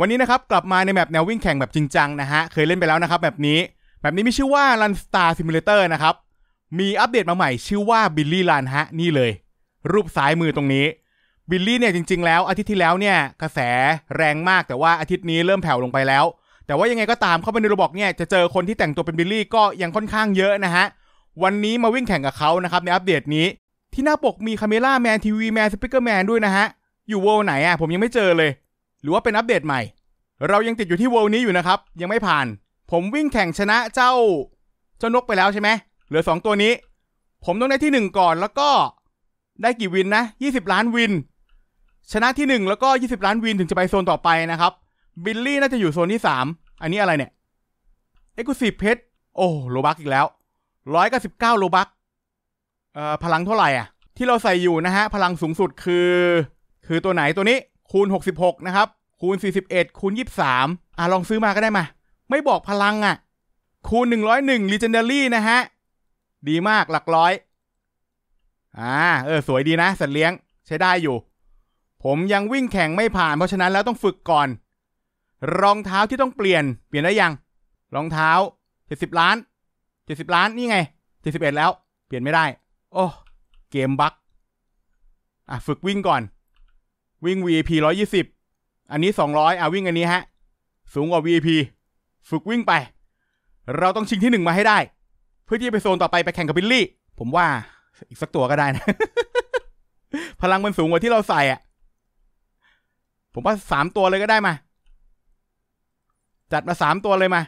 วันนี้นะครับกลับมาในแมปแนววิ่งแข่งแบบจริงจังนะฮะ เคยเล่นไปแล้วนะครับแบบนี้แบบนี้มีชื่อว่า Run Star Simulator นะครับ มีอัปเดตมาใหม่ชื่อว่า Billy Run ฮะ นี่เลย รูปซ้ายมือตรงนี้บิลลี่เนี่ยจริง ๆ แล้วอาทิตย์ที่แล้วเนี่ยกระแสแรงมากแต่ว่าอาทิตย์นี้เริ่มแผ่วลงไปแล้ว แต่ว่ายังไงก็ตามเข้าไปในระบบเนี่ย จะเจอคนที่แต่งตัวเป็นบิลลี่ก็ยังค่อนข้างเยอะนะฮะวันนี้มาวิ่งแข่งกับเขานะครับในอัปเดตนี้ที่หน้าปกมีคาเมล่าแมนทีวีแมนสปิเกอร์แมนด้วยนะฮะอยู่เวไหนอะ่ะผมยังไม่เจอเลยหรือว่าเป็นอัปเดตใหม่ เรายังติดอยู่ที่เวลนี้อยู่นะครับ ยังไม่ผ่าน ผมวิ่งแข่งชนะเจ้า เจ้านกไปแล้วใช่ไหมเหลือ 2 ตัวนี้ ผมต้องได้ที่ 1 ก่อน แล้วก็ได้กี่วินนะ 20 ล้านวิน ชนะที่ 1 แล้วก็ 20 ล้านวินถึงจะไปโซนต่อไปนะครับ บิลลี่น่าจะอยู่โซนที่ 3 อันนี้อะไรเนี่ยเอ็กซ์ซีเพชรโอ้โลบักอีกแล้วร้อยเก้าสิบเก้าโลบักเอ่อพลังเท่าไหร่อ่ะที่เราใส่อยู่นะฮะพลังสูงสุดคือ คือตัวไหนตัวนี้คูณหกสิบหกนะครับคูณ41คูณ 23 อ่าลองซื้อมาก็ได้มา ไม่บอกพลังอ่ะคูณ101 Legendary นะฮะ ดีมากหลักร้อย อ่า เออ สวยดีนะ สัตว์เลี้ยงใช้ได้อยู่ ผมยังวิ่งแข่งไม่ผ่าน เพราะฉะนั้นแล้วต้องฝึกก่อน รองเท้าที่ต้องเปลี่ยน เปลี่ยนได้ยัง รองเท้า 70 ล้าน 70 ล้าน นี่ไง71แล้วเปลี่ยนไม่ได้ โอ้ เกมบั๊กอ่ะฝึกวิ่งก่อนวิ่ง VIP 120อันนี้ 200 อ่ะวิ่งอันนี้ฮะ สูงกว่า VIP ฝึกวิ่งไป เราต้องชิงที่หนึ่งมาให้ได้ เพื่อที่จะไปโซนต่อไปไปแข่งกับบิลลี่ ผมว่าอีกสักตัวก็ได้นะ พลังมันสูงกว่าที่เราใส่อ่ะผมว่าสามตัวเลยก็ได้มา จัดมาสามตัวเลยมา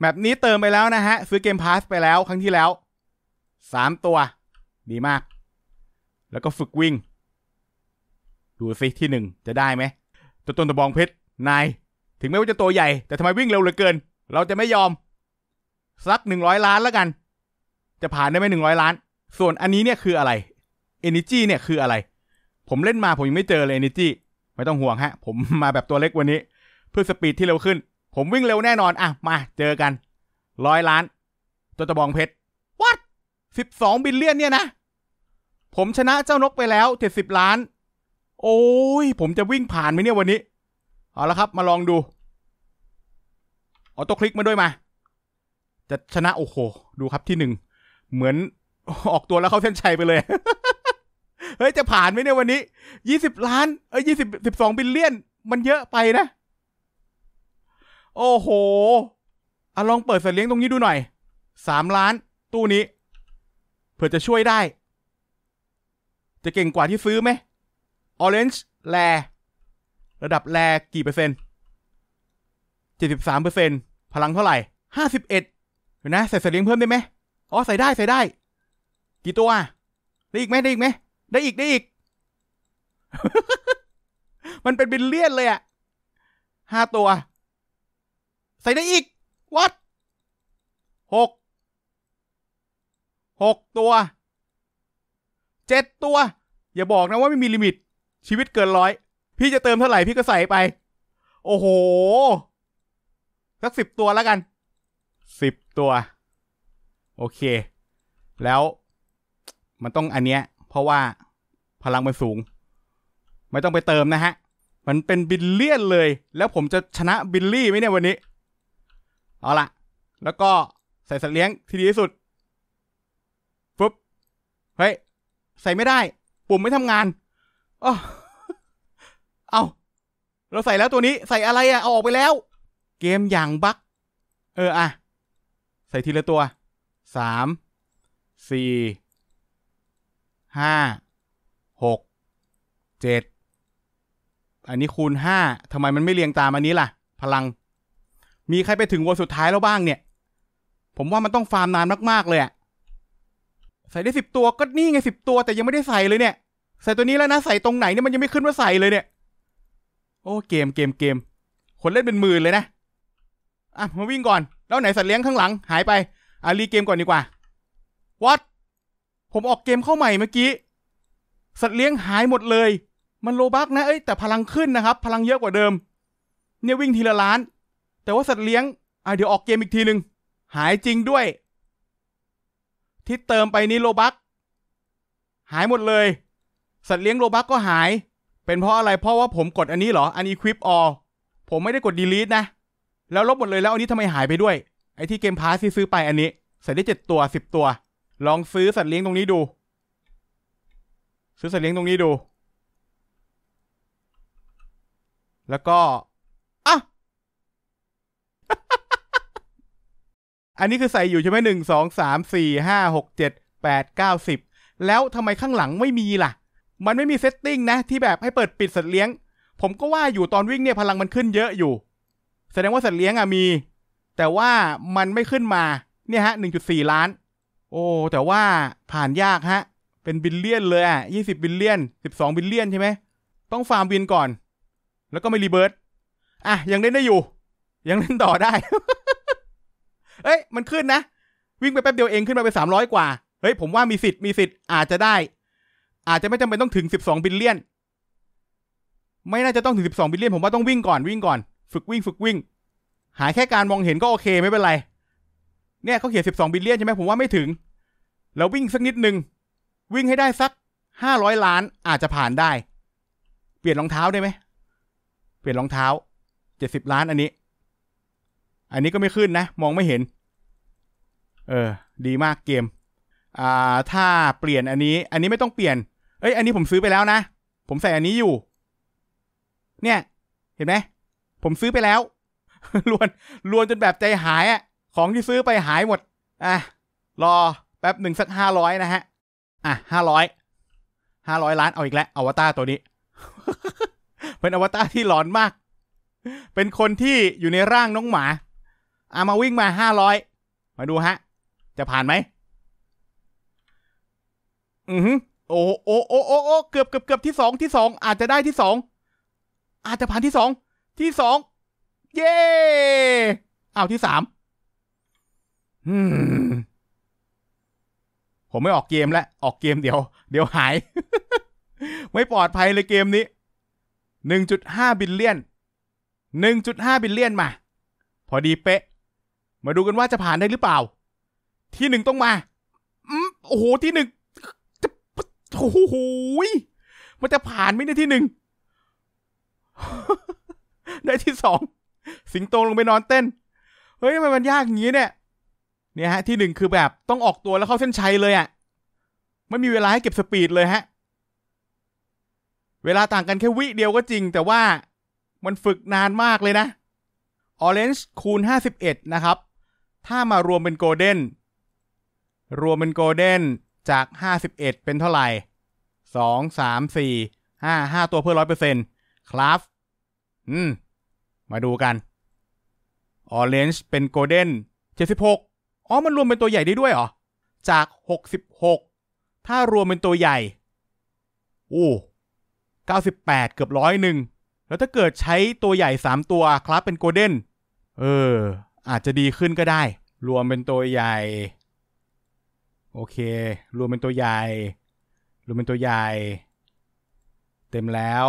แบบนี้เติมไปแล้วนะฮะ ซื้อเกมพาสไปแล้ว ครั้งที่แล้วสามตัว ดีมาก แล้วก็ฝึกวิ่งดูซิที่หนึ่ง จะได้ไหม ตัวต้นตะบองเพชร นาย ถึงแม้ว่าจะตัวใหญ่แต่ทำไมวิ่งเร็วเหลือเกิน เราจะไม่ยอม สักหนึ่งร้อยล้านแล้วกัน จะผ่านได้ไหมหนึ่งร้อยล้าน ส่วนอันนี้เนี่ยคืออะไรอน e r จีเนี่ยคืออะไร ผมเล่นมาผมยังไม่เจอเลยอน e r จีไม่ต้องห่วงฮะ ผมมาแบบตัวเล็กวันนี้ เพื่อสปีดที่เร็วขึ้น ผมวิ่งเร็วแน่นอนอ่ะมา เจอกันร้อยล้าน ตัวตะบองเพชรวัดสิบสองบิลเลียนเนี่ยนะ ผมชนะเจ้านกไปแล้วเจ็ดสิบล้านโอ้ย ผมจะวิ่งผ่านไหมเนี่ยวันนี้เอาละครับ มาลองดู ออโต้คลิกมาด้วยมา จะชนะโอ้โหดูครับที่หนึ่งเหมือนออกตัวแล้วเข้าเส้นชัยไปเลย เฮ้ย จะผ่านไหมเนี่ยวันนี้ยี่สิบล้านเอ้ยยี่สิบสิบสองบิลเลียน มันเยอะไปนะโอ้โหอะลองเปิดเสีย์เลี้ยงตรงนี้ดูหน่อยสามล้านตู้นี้เผื่อจะช่วยได้ จะเก่งกว่าที่ซื้อไหมออเรนจ์แรระดับแรกี่เปอร์เซ็นต์เจ็ดสิบสามเปอร์เซ็นต์พลังเท่าไหร่ห้าสิบเอ็ดเห็นนะใส่เสลียงเพิ่มได้ไหมอ๋อใส่ได้ใส่ได้ กี่ตัว ได้อีกไหมได้อีกไหม ได้อีกได้อีก มันเป็นบินเลียนเลยอะห้าตัว ใส่ได้อีกวัดหกหกตัวเจ็ดตัว อย่าบอกนะว่าไม่มีลิมิตชีวิตเกินร้อย พี่จะเติมเท่าไหร่พี่ก็ใส่ไป โอ้โห สักสิบตัวแล้วกันสิบตัว โอเค แล้วมันต้องอันเนี้ยเพราะว่าพลังมันสูง ไม่ต้องไปเติมนะฮะ มันเป็นบิลเลียนเลย แล้วผมจะชนะบิลลี่ไหมเนี่ยวันนี้ เอาละแล้วก็ใส่สัตว์เลี้ยงที่ดีที่สุดปุ๊บ เฮ้ย ใส่ไม่ได้ ปุ่มไม่ทำงานอ้าเอาเราใส่แล้วตัวนี้ใส่อะไรอะเอาออกไปแล้ว เกมอย่างบั๊กเอออะใส่ทีละตัวสามสี่ห้าหกเจ็ดอันนี้คูณห้าทำไมมันไม่เรียงตามอันนี้ล่ะ พลัง มีใครไปถึงวัวสุดท้ายแล้วบ้างเนี่ย ผมว่ามันต้องฟาร์มนานมากๆเลยอะใส่ได้สิบตัวก็นี่ไงสิบตัวแต่ยังไม่ได้ใส่เลยเนี่ยใส่ตัวนี้แล้วนะใส่ตรงไหนเนี่ยมันยังไม่ขึ้นว่าใส่เลยเนี่ย โอ้เกมเกมเกมคนเล่นเป็นหมื่นเลยนะอ่ะมาวิ่งก่อนแล้วไหนสัตว์เลี้ยงข้างหลังหายไปอ่ะรีเกมก่อนดีกว่าวัดผมออกเกมเข้าใหม่เมื่อกี้สัตว์เลี้ยงหายหมดเลย มันโลบักนะเอ้ยแต่พลังขึ้นนะครับ พลังเยอะกว่าเดิม เนี่ยวิ่งทีละล้าน แต่ว่าสัตว์เลี้ยงอ่ะเดี๋ยวออกเกมอีกทีหนึ่งหายจริงด้วยที่เติมไปนี้โลบักหายหมดเลยสัตว์เลี้ยงโลบักก็หาย เป็นเพราะอะไรเพราะว่าผมกดอันนี้เหรอ อันนี้คลิปออผมไม่ได้กดดีลีทนะ แล้วลบหมดเลยแล้วอันนี้ทำไมหายไปด้วย ไอ้ที่เกมพาสที่ซื้อไปอันนี้ ใส่ได้เจ็ดตัวสิบตัว ลองซื้อสัตว์เลี้ยงตรงนี้ดู ซื้อสัตว์เลี้ยงตรงนี้ดู แล้วก็อ่ะอันนี้คือใส่อยู่ใช่ไหมหนึ่งสองสามสี่ห้าหกเจ็ดแปดเก้าสิบ แล้วทำไมข้างหลังไม่มีล่ะมันไม่มีเซตติ้งนะ ที่แบบให้เปิดปิดสัตว์เลี้ยง ผมก็ว่าอยู่ตอนวิ่งเนี่ยพลังมันขึ้นเยอะอยู่ แสดงว่าสัตว์เลี้ยงอะมี แต่ว่ามันไม่ขึ้นมา เนี่ยฮะ หนึ่งจุดสี่ล้าน โอ้ แต่ว่าผ่านยากฮะ เป็นบิลเลียนเลยอะยี่สิบบิลเลียนสิบสองบิลเลียนใช่ไหม ต้องฟาร์มบินก่อน แล้วก็ไม่รีเบิร์ตอ่ะยังเล่นได้อยู่ ยังเล่นต่อได้เอ้ยมันขึ้นนะ วิ่งไปแป๊บเดียวเองขึ้นมาไปสามร้อยกว่า เฮ้ยผมว่ามีสิทธิ์มีสิทธิ์อาจจะได้อาจจะไม่จำเป็นต้องถึง 12บิลเลียน ไม่น่าจะต้องถึง12บิลเลียนผมว่าต้องวิ่งก่อนวิ่งก่อน ฝึกวิ่งฝึกวิ่ง หาแค่การมองเห็นก็โอเคไม่เป็นไร เนี่ยเขาเขียน12บิลเลียนใช่ไหมผมว่าไม่ถึงแล้ววิ่งสักนิดหนึ่ง วิ่งให้ได้สัก500ล้านอาจจะผ่านได้ เปลี่ยนรองเท้าได้ไหมเปลี่ยนรองเท้า 70ล้านอันนี้ อันนี้ก็ไม่ขึ้นนะมองไม่เห็น เออดีมากเกมอ่า ถ้าเปลี่ยนอันนี้ อันนี้ไม่ต้องเปลี่ยน เอ้ยอันนี้ผมซื้อไปแล้วนะผมใส่อันนี้อยู่ เนี่ย เห็นไหมผมซื้อไปแล้วลวนลวนจนแบบใจหายอะ่ะของที่ซื้อไปหายหมดอ่ะรอแป๊บหนึ่งสักห้าร้อยนะฮะ อ่ะห้าร้อยห้าร้อยล้านเอาอีกแล้วอวตารตัวนี้ เป็นอวตารที่หลอนมาก เป็นคนที่อยู่ในร่างน้องหมาอ่ะมาวิ่งมาห้าร้อยมาดูฮะ จะผ่านไหมอือโอ้โอ้โอ้โอ้โอ้เกือบเกือบเกือบที่สองที่สอง อาจจะได้ที่สอง อาจจะผ่านที่สองที่สอง เย้เอาที่สามผมไม่ออกเกมแล้ว ออกเกมเดี๋ยว เดี๋ยวหาย ไม่ปลอดภัยเลยเกมนี้ หนึ่งจุดห้าบิลเลียน หนึ่งจุดห้าบิลเลียนมา พอดีเป๊ะ มาดูกันว่าจะผ่านได้หรือเปล่า ที่หนึ่งต้องมาอืมโอ้โห ที่หนึ่งโอ้โหมันจะผ่านไม่ได้ที่หนึ่ง ได้ที่สอง สิงโตลงไปนอนเต้น เฮ้ยทำไมมันยากอย่างนี้เนี่ย เนี่ยฮะ ที่หนึ่งคือแบบต้องออกตัวแล้วเข้าเส้นชัยเลยอะ่ะไม่มีเวลาให้เก็บสปีดเลยฮะ เวลาต่างกันแค่วิเดียวก็จริง แต่ว่ามันฝึกนานมากเลยนะ ออเรนจ์คูณ51 นะครับ ถ้ามารวมเป็นโกลเด้น รวมเป็นโกลเด้นจาก51เป็นเท่าไหร่สองสามสี่ห้าห้าตัวเพื่อร้อยเปอร์เซ็นต์คราฟอืม มาดูกันออเรนจ์เป็นโกลเด้นเจ็ดสิบหกอ๋อมันรวมเป็นตัวใหญ่ได้ด้วยเหรอ จากหกสิบหกถ้ารวมเป็นตัวใหญ่โอ้เก้าสิบแปดเกือบร้อยหนึ่งแล้วถ้าเกิดใช้ตัวใหญ่สามตัวคราฟเป็นโกลเด้นเอออาจจะดีขึ้นก็ได้ รวมเป็นตัวใหญ่ โอเค รวมเป็นตัวใหญ่ดูเป็นตัวใหญ่ เต็มแล้ว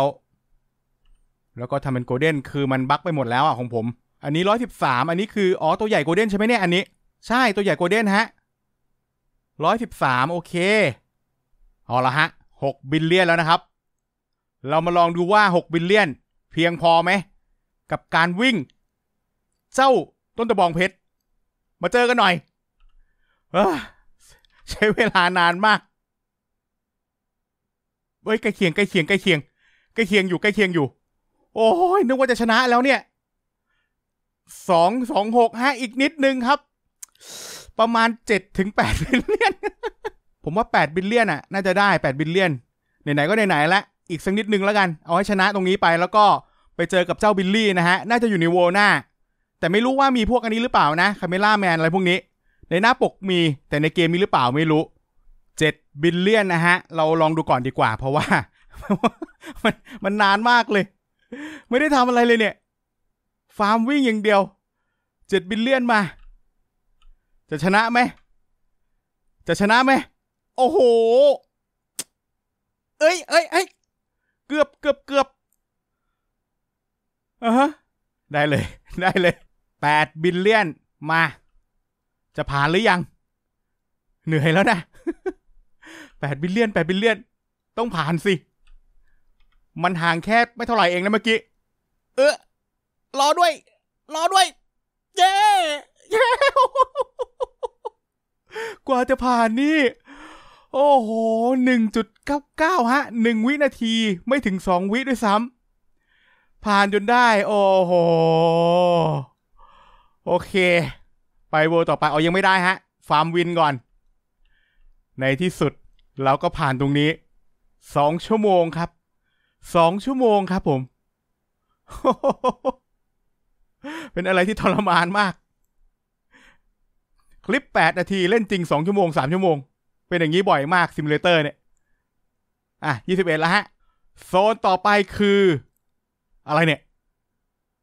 แล้วก็ทำเป็นโกลเด้นคือมันบั๊กไปหมดแล้วอ่ะของผม อันนี้ร้อยสิบสามอันนี้คือ อ๋อตัวใหญ่โกลเด้นใช่ไหมเนี่ยอันนี้ ใช่ตัวใหญ่โกลเด้นฮะร้อยสิบสามโอเคเอาละฮะหกบิลเลียนแล้วนะครับ เรามาลองดูว่าหกบิลเลียนเพียงพอไหม กับการวิ่ง เจ้าต้นตะบองเพชรมาเจอกันหน่อย ใช้เวลานานมากเฮ้ยใกล้เคียงใกล้เคียงใกล้เคียงใกล้เคียงอยู่ใกล้เคียงอยู่ โอ้ยนึกว่าจะชนะแล้วเนี่ยสองสองหกห้าอีกนิดนึงครับ ประมาณเจ็ดถึงแปดบิลเลียนผมว่าแปดบิลเลียนอ่ะน่าจะได้แปดบิลเลียนไหนๆก็ไหนๆละอีกสักนิดนึงแล้วกัน เอาให้ชนะตรงนี้ไปแล้วก็ไปเจอกับเจ้าบิลลี่นะฮะ น่าจะอยู่ในโวหน้าแต่ไม่รู้ว่ามีพวกอันนี้หรือเปล่านะคาเมล่าแมนอะไรพวกนี้ ในหน้าปกมีแต่ในเกมมีหรือเปล่าไม่รู้7บิลเลียนนะฮะ เราลองดูก่อนดีกว่า เพราะว่า มันมันนานมากเลย ไม่ได้ทำอะไรเลยเนี่ย ฟาร์มวิ่งอย่างเดียว7บิลเลียนมา จะชนะไหม จะชนะไหม โอ้โหเอ้ยเอ้ยเอ้ยเกือบเกือบเกือบอ่ะฮะได้เลยได้เลย8บิลเลียนมา จะผ่านหรือยัง เหนื่อยแล้วนะแปดบิลเลียนแปดบิลเลียนต้องผ่านสิ มันห่างแค่ไม่เท่าไหร่เองนะเมื่อกี้เออรอด้วย รอด้วยเย้เย้กว่าจะผ่านนี่ โอ้โหหนึ่งจุดเก้าเก้าฮะหนึ่งวินาทีไม่ถึงสองวิด้วยซ้ำผ่านจนได้ โอ้โหโอเค ไปโบต่อไป เอายังไม่ได้ฮะ ฟาร์มวินก่อน ในที่สุดเราก็ผ่านตรงนี้ สองชั่วโมงครับ สองชั่วโมงครับผม เป็นอะไรที่ทรมานมาก คลิปแปดนาทีเล่นจริงสองชั่วโมงสามชั่วโมง เป็นอย่างนี้บ่อยมากซิมูเลเตอร์เนี่ย อ่ะยี่สิบเอ็ดแล้วฮะ โซนต่อไปคือ อะไรเนี่ย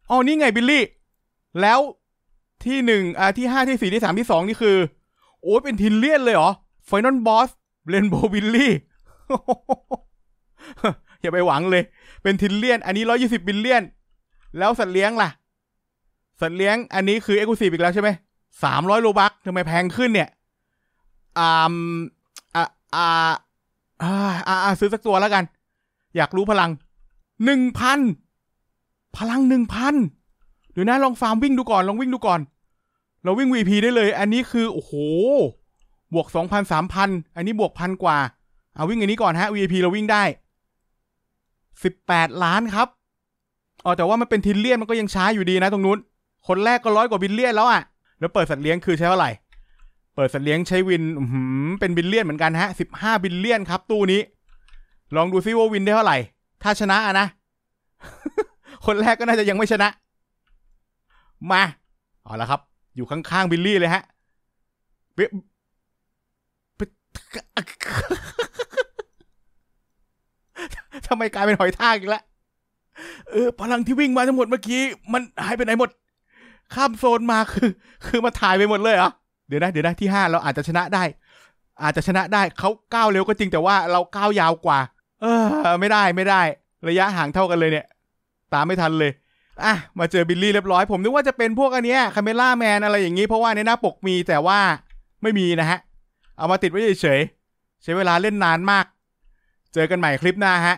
อ๋อนี่ไงบิลลี่ แล้วที่หนึ่งอ่าที่ห้าที่สี่ที่สามที่สองนี่คือ โอ้เป็นทินเลียนเลยเหรอไฟนอลบอสเรนโบว์วิลลี่ อย่าไปหวังเลย เป็นทินเลียน อันนี้ร้อยี่สิบบิลเลียน แล้วสัตว์เลี้ยงล่ะ สัตว์เลี้ยงอันนี้คือเอ็กซ์คลูซีฟอีกแล้วใช่ไหมสามร้อยโลบักทำไมแพงขึ้นเนี่ยอ่าอ่าอ่าอ่า ซื้อสักตัวแล้วกัน อยากรู้พลังหนึ่งพันพลังหนึ่งพันเดี๋ยวนะลองฟาร์มวิ่งดูก่อนลองวิ่งดูก่อนเราวิ่งวีพีได้เลย อันนี้คือโอ้โหบวกสองพันสามพันอันนี้บวกพันกว่า เอาวิ่งอันนี้ก่อนฮะ VIP เราวิ่งได้สิบแปดล้านครับอ๋อแต่ว่ามันเป็นทิลเลียนมันก็ยังช้า อยู่ดีนะตรงนู้นคนแรกก็ร้อยกว่าบิลเลียนแล้วอะ่ะ แล้วเปิดสัตว์เลี้ยงคือใช้เท่าไหร่เปิดสัตว์เลี้ยงใช้วินเป็นบิลเลียนเหมือนกันฮะสิบห้าบิลเลียนครับ ตู้นี้ ลองดูซิว่าวินได้เท่าไหร่ ถ้าชนะนะคนแรกก็น่าจะยังไม่ชนะ มาเอาละครับ อยู่ข้างๆบิลลี่เลยฮะทำไมกลายเป็นหอยทากอีกแล้วเออพลังที่วิ่งมาทั้งหมดเมื่อกี้มันหายไปไหนหมด ข้ามโซนมาคือ คือมาถ่ายไปหมดเลยเหรอ เดี๋ยวนะเดี๋ยวนะที่ห้าเราอาจจะชนะได้ อาจจะชนะได้เขาก้าวเร็ว ก็จริงแต่ว่าเราก้าวยาวกว่าเออ ไม่ได้ไม่ได้ ระยะห่างเท่ากันเลยเนี่ย ตามไม่ทันเลยอ่ะมาเจอบิลลี่เรียบร้อยผมนึกว่าจะเป็นพวกอันเนี้ยคาเมล่าแมนอะไรอย่างงี้ เพราะว่าในหน้าปกมีแต่ว่า ไม่มีนะฮะเอามาติดไว้เฉยใช้เวลาเล่นนานมาก เจอกันใหม่คลิปหน้าฮะ